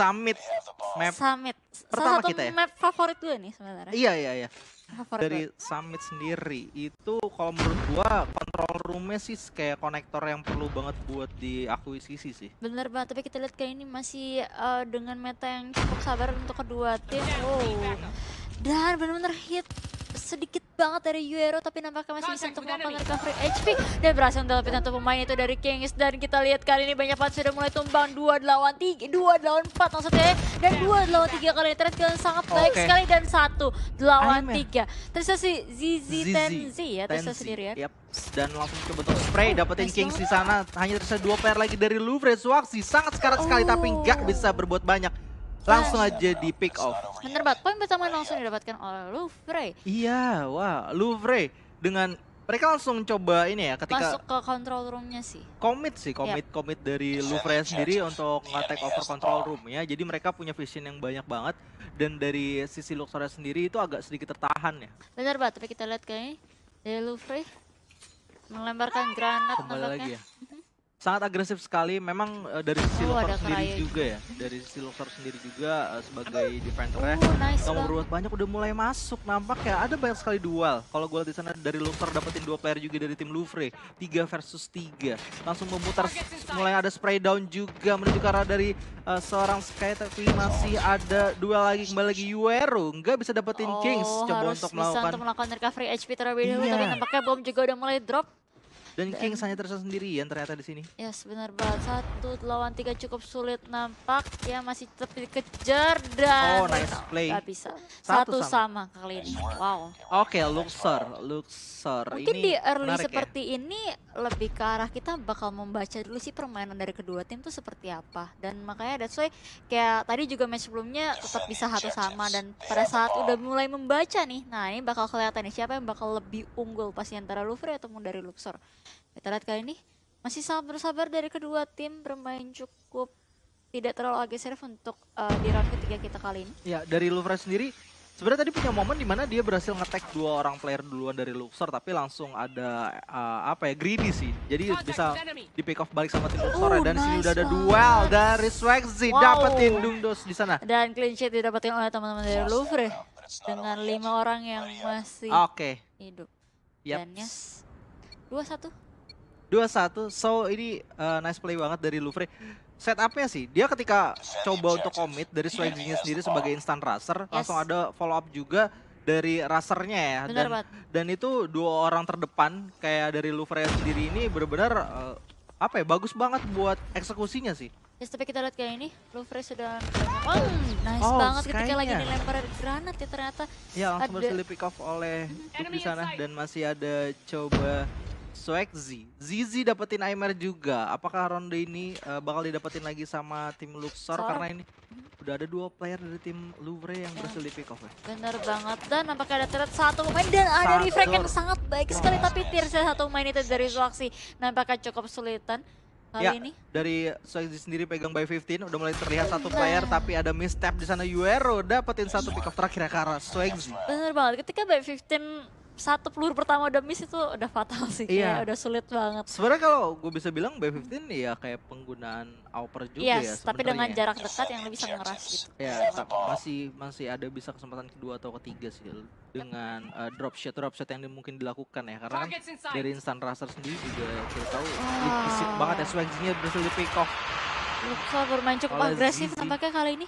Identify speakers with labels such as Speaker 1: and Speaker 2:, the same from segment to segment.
Speaker 1: Summit map. Summit. Pertama Salah satu kita ya. map
Speaker 2: favorit gue nih sebenarnya. Iya iya iya. Favorit Dari
Speaker 1: gue. Summit sendiri itu kalau menurut gua kontrol roomnya sih kayak konektor yang perlu banget buat di akuisisi sih.
Speaker 2: Bener banget, tapi kita lihat kayak ini masih uh, dengan meta yang cukup sabar untuk kedua tim. Oh, Dan bener-bener hit sedikit banget dari Yuero tapi nampaknya masih bisa untuk melakukan recovery HP dan berhasil mendapatkan satu pemain itu dari Kings dan kita lihat kali ini banyak banget sudah mulai tumbang 2 lawan 3, 2 lawan 4 maksudnya ya. dan 2 lawan 3 kali ini trend sangat baik okay. sekali dan 1 lawan 3 terus si Zizi Tenzi ya terus sendiri
Speaker 1: ya yep. dan langsung ke bentuk spray oh, dapetin nice Kings di sana hanya tersisa dua pair lagi dari Louvre Swaksi sangat sekarat sekali oh. tapi nggak bisa berbuat banyak langsung aja di pick off.
Speaker 2: Bener banget, poin pertama langsung didapatkan oleh Louvre.
Speaker 1: Iya, wah, Louvre dengan mereka langsung coba ini ya ketika masuk
Speaker 2: ke control roomnya sih.
Speaker 1: Komit sih, komit yep. Iya. commit dari Louvre sendiri untuk take over control room ya. Jadi mereka punya vision yang banyak banget dan dari sisi Luxor sendiri itu agak sedikit tertahan ya.
Speaker 2: Bener banget, tapi kita lihat kayaknya dari Louvre melemparkan granat Kembali lagi ya
Speaker 1: sangat agresif sekali. Memang uh, dari sisi oh, Lover sendiri juga. juga ya. Dari sisi Lover sendiri juga uh, sebagai defendernya. Oh, nice Kamu banyak udah mulai masuk. Nampak ya ada banyak sekali duel. Kalau gue di sana dari Lover dapetin dua player juga dari tim Louvre. Tiga versus tiga. Langsung memutar mulai ada spray down juga menuju ke arah dari uh, seorang Sky tapi masih ada duel lagi kembali lagi Yuero nggak bisa dapetin oh, Kings coba untuk melakukan, untuk
Speaker 2: melakukan recovery HP terlebih dahulu yeah. tapi nampaknya bom juga udah mulai drop
Speaker 1: dan King hanya sendirian ternyata di sini.
Speaker 2: Yes, benar banget. Satu lawan tiga cukup sulit nampak. Ya masih tetap dikejar dan... Oh, nice play. Gak bisa. Satu, Satu sama. sama kali ini. Wow.
Speaker 1: Oke, okay, Luxor. Luxor. Mungkin ini di early ya. seperti
Speaker 2: ya? ini lebih ke arah kita bakal membaca dulu sih permainan dari kedua tim tuh seperti apa dan makanya that's why kayak tadi juga match sebelumnya tetap bisa satu sama dan pada saat udah mulai membaca nih nah ini bakal kelihatan nih siapa yang bakal lebih unggul pasti antara Louvre atau dari Luxor kita lihat kali ini masih sabar-sabar dari kedua tim bermain cukup tidak terlalu agresif untuk uh, di round ketiga kita kali ini
Speaker 1: ya dari Louvre sendiri Sebenarnya tadi punya momen dimana dia berhasil ngetek dua orang player duluan dari Luxor, tapi langsung ada uh, apa ya greedy sih. Jadi bisa di pick off balik sama tim oh, Luxor. ya. dan nice sini udah ada duel dari Swagzi, wow. dapetin Dundos di sana.
Speaker 2: Dan clean sheet didapetin oleh teman-teman dari Louvre dengan lima orang yang masih okay. hidup.
Speaker 1: Yep. Dan yes, dua satu. Dua satu. So ini uh, nice play banget dari Louvre setupnya sih dia ketika coba untuk commit dari Swaginya sendiri sebagai instan raser yes. langsung ada follow up juga dari rasernya ya Bener, dan banget. dan itu dua orang terdepan kayak dari Louvre sendiri ini benar-benar uh, apa ya bagus banget buat eksekusinya sih
Speaker 2: Yes, tapi kita lihat kayak ini, Louvre sudah oh, nice oh, banget ketika lagi dilempar granat ya ternyata. Ya, langsung berhasil
Speaker 1: pick off oleh mhm. di sana dan masih ada coba Swagzi. Zizi dapetin Aimer juga. Apakah ronde ini uh, bakal didapetin lagi sama tim Luxor Sorry. karena ini udah ada dua player dari tim Louvre yang iya. berhasil di pick off ya.
Speaker 2: Benar Bener banget dan nampaknya ada turret satu pemain dan satu. ada refract yang sangat baik sekali oh. tapi tier satu pemain itu dari Swaxi nampaknya cukup sulitan. Kali ya, ini?
Speaker 1: dari Swagzi sendiri pegang by 15 udah mulai terlihat satu player tapi ada misstep di sana Uero dapetin satu pick off terakhir ya, karena Swagzi.
Speaker 2: Bener banget ketika by 15 satu peluru pertama udah miss itu udah fatal sih iya. kayak udah sulit banget.
Speaker 1: Sebenarnya kalau gue bisa bilang B15 ya kayak penggunaan Auper juga yes, iya, ya tapi dengan jarak
Speaker 2: dekat yang lebih bisa ngeras gitu.
Speaker 1: Ya, masih masih ada bisa kesempatan kedua atau ketiga sih dengan uh, drop shot drop shot yang mungkin dilakukan ya karena kan dari instan raser sendiri juga ya, kita tahu oh. banget ya swagginya berhasil di pick off.
Speaker 2: Luka bermain cukup Oleh agresif tampaknya kali ini.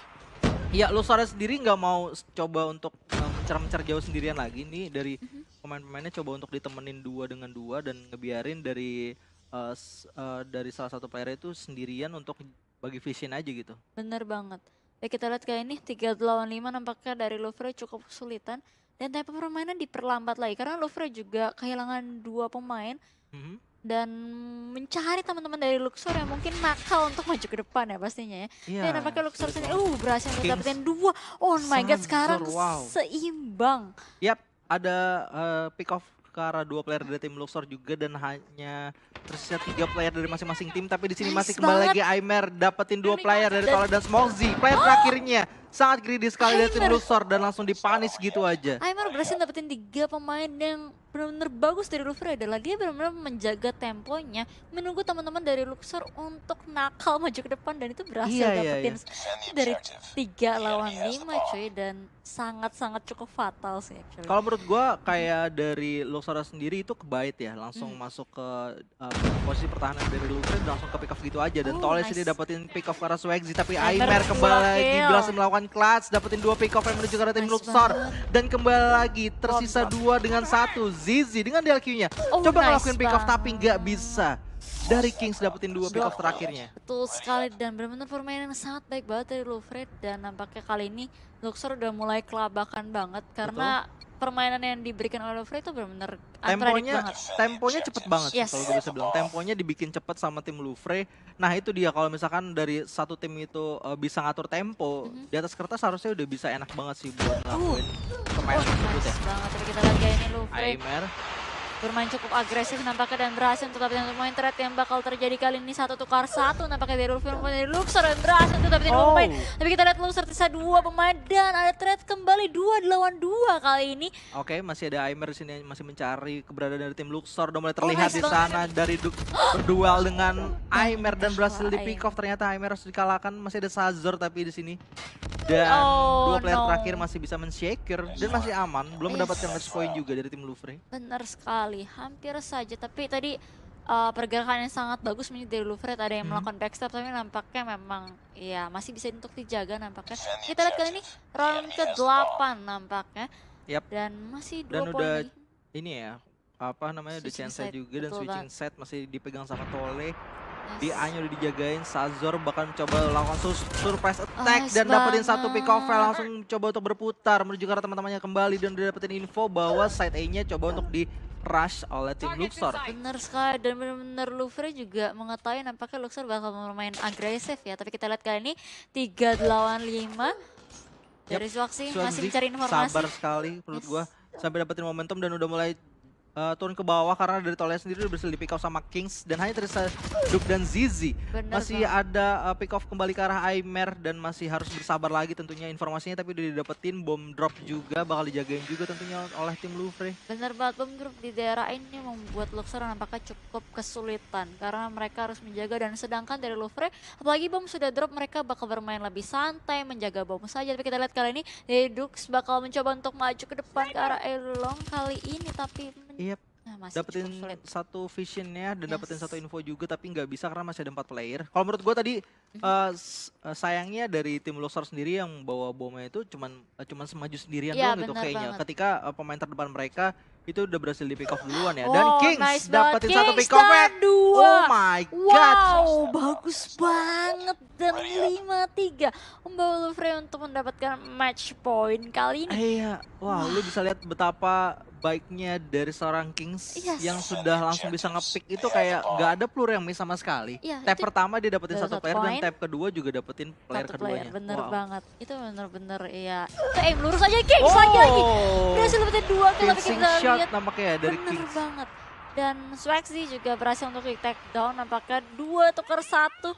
Speaker 1: Iya, Luxara sendiri nggak mau coba untuk mencari eh, mencar jauh sendirian lagi nih dari mm -hmm pemain-pemainnya coba untuk ditemenin dua dengan dua dan ngebiarin dari uh, uh, dari salah satu player itu sendirian untuk bagi vision aja gitu.
Speaker 2: Bener banget. Ya kita lihat kayak ini tiga lawan lima nampaknya dari Louvre cukup kesulitan dan tipe permainan diperlambat lagi karena Louvre juga kehilangan dua pemain. Mm -hmm. Dan mencari teman-teman dari Luxor yang mungkin nakal untuk maju ke depan ya pastinya ya. Yeah. Dan nampaknya Luxor sendiri, uh berhasil mendapatkan dua. Oh my god sekarang wow. seimbang.
Speaker 1: Yap, ada uh, pick off ke arah dua player dari tim Luxor juga dan hanya tersisa tiga player dari masing-masing tim tapi di sini nice masih kembali banget. lagi Aimer dapetin dua player dari Tola dan Smokzy player oh! terakhirnya sangat greedy sekali Aimer. dari tim Luxor dan langsung dipanis gitu aja
Speaker 2: Aimer berhasil dapetin tiga pemain yang benar-benar bagus dari Luxor adalah ya. dia benar-benar menjaga temponya menunggu teman-teman dari Luxor untuk nakal maju ke depan dan itu berhasil yeah, iya, dapetin yeah, iya. yeah. dari tiga lawan lima cuy dan sangat-sangat cukup fatal sih actually. Kalau
Speaker 1: menurut gua mhm. kayak dari Luxor sendiri itu kebait ya langsung hmm. masuk ke uh, posisi pertahanan dari Luxor langsung ke pick off gitu aja dan oh, Toles nice. ini dapetin pick off karena arah Swagzi tapi Aimer kembali lagi berhasil melakukan clutch dapetin dua pick off yang menuju ke arah tim nice Luxor dan kembali lagi tersisa dua dengan satu Zizi dengan DLQ-nya. Oh, Coba nice ngelakuin pick off tapi nggak bisa dari Kings dapetin dua pick off terakhirnya.
Speaker 2: Betul sekali dan benar-benar permainan yang sangat baik banget dari Lufred dan nampaknya kali ini Luxor udah mulai kelabakan banget karena Betul. permainan yang diberikan oleh Lufred itu benar-benar temponya banget.
Speaker 1: temponya cepet banget yes. kalau gue bisa bilang temponya dibikin cepet sama tim Lufre nah itu dia kalau misalkan dari satu tim itu uh, bisa ngatur tempo mm -hmm. di atas kertas harusnya udah bisa enak banget sih buat uh. ngelakuin uh. permainan tersebut ya. nice ya. banget
Speaker 2: kita lagi ini Lufre bermain cukup agresif nampaknya dan berhasil tetapi untuk main threat yang bakal terjadi kali ini satu tukar satu nampaknya dari Ulfin dari Luxor dan berhasil tetapi tidak oh. pemain tapi kita lihat Luxor tersisa dua pemain dan ada threat kembali dua lawan dua kali ini
Speaker 1: oke okay, masih ada Aimer di sini masih mencari keberadaan dari tim Luxor udah mulai oh, terlihat oh, di sana dari duel dengan Aimer dan berhasil di pick off ternyata Aimer harus dikalahkan masih ada Sazor tapi di sini
Speaker 2: dan oh, dua player no. terakhir masih
Speaker 1: bisa men-shaker dan masih aman belum mendapatkan match point juga dari tim Louvre
Speaker 2: benar sekali sekali hampir saja tapi tadi uh, pergerakan yang sangat bagus menjadi dari Louvre ada yang hmm. melakukan backstep tapi nampaknya memang ya masih bisa untuk dijaga nampaknya kita lihat kali ini round ke 8 nampaknya yep. dan masih dua dan poin udah
Speaker 1: ini ya apa namanya switching udah chance set, juga dan switching banget. set masih dipegang sama Tole di Anyo udah dijagain Sazor bahkan coba langsung surprise oh, attack oh, dan dapetin satu pick off langsung coba untuk berputar menuju ke teman-temannya kembali dan udah dapetin info bahwa side A nya coba untuk di rush oleh tim Luxor. Bener
Speaker 2: sekali dan benar-benar Luxor juga mengetahui nampaknya Luxor bakal bermain agresif ya. Tapi kita lihat kali ini tiga lawan lima
Speaker 1: dari yep. masih mencari informasi. Sabar sekali menurut gua sampai dapetin momentum dan udah mulai uh, turun ke bawah karena dari toilet sendiri berhasil di pick off sama Kings dan hanya tersisa Duke dan Zizi. Bener masih kan? ada uh, pick off kembali ke arah Aimer dan masih harus bersabar lagi tentunya informasinya tapi udah didapetin bom drop juga bakal dijagain juga tentunya oleh tim Louvre.
Speaker 2: Bener banget bom drop di daerah ini membuat Luxor nampaknya cukup kesulitan karena mereka harus menjaga dan sedangkan dari Louvre apalagi bom sudah drop mereka bakal bermain lebih santai menjaga bom saja tapi kita lihat kali ini Dux bakal mencoba untuk maju ke depan ke arah Elong kali ini tapi
Speaker 1: Iya. Nah, dapetin satu visionnya dan yes. dapetin satu info juga tapi nggak bisa karena masih ada empat player. Kalau menurut gue tadi mm uh, sayangnya dari tim loser sendiri yang bawa bomnya itu cuman eh, cuman semaju sendirian ya, doang gitu kayaknya. Banget. Ketika uh, pemain terdepan mereka itu udah berhasil di pick off duluan ya. Dan oh, Kings nice dapetin Kings satu pick off dua. Oh my god.
Speaker 2: Wow, bagus banget dan 5-3 membawa Lufre untuk mendapatkan match point kali ini.
Speaker 1: Iya. Wah, wow. lu bisa lihat betapa baiknya dari seorang Kings yes. Iya yang sudah langsung bisa ngepick itu kayak nggak ada peluru yang miss sama sekali. Ya, tap pertama dia dapetin satu, player point. dan tap kedua juga dapetin player satu keduanya. Player, bener wow.
Speaker 2: banget. Itu bener-bener ya. Ke aim lurus aja Kings oh. lagi-lagi. Berhasil dapetin dua kill tapi kita Iya, banget
Speaker 1: nampaknya ya, dari bener Kings.
Speaker 2: banget. Dan Swagsy juga berhasil untuk di take down. Nampaknya dua tukar satu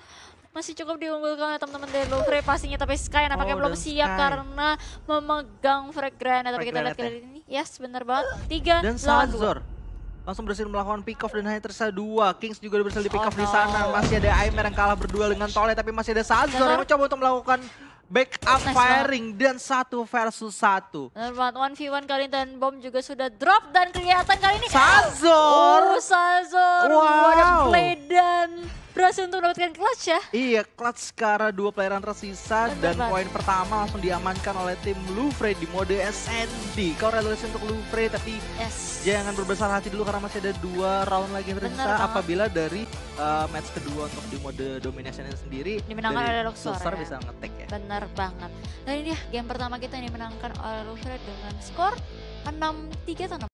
Speaker 2: masih cukup diunggulkan oleh teman-teman dari Louvre pastinya tapi Sky nampaknya oh, belum siap Sky. karena memegang frag granat tapi kita lihat kali ini yes bener banget tiga dan Sazor
Speaker 1: langsung berhasil melakukan pick off dan hanya tersisa dua Kings juga berhasil di pick oh off oh, no. di sana masih ada Aimer yang kalah berdua dengan Tole tapi masih ada Sazor yang mencoba untuk melakukan backup nice firing dan satu versus satu.
Speaker 2: Normat one v one kali dan bom juga sudah drop dan kelihatan kali ini. Sazor. Oh, Sazor. Wow. Ada play
Speaker 1: dan berhasil untuk mendapatkan clutch ya. Iya, clutch Sekarang dua pelayaran tersisa dan poin pertama langsung diamankan oleh tim Louvre di mode SND. Congratulations untuk Louvre tapi yes. jangan berbesar hati dulu karena masih ada dua round lagi yang tersisa apabila dari uh, match kedua untuk di mode domination sendiri dimenangkan oleh Luxor ya. bisa ngetek
Speaker 2: ya. Bener banget. Dan ini ya game pertama kita yang dimenangkan oleh Louvre dengan skor 6-3 atau 6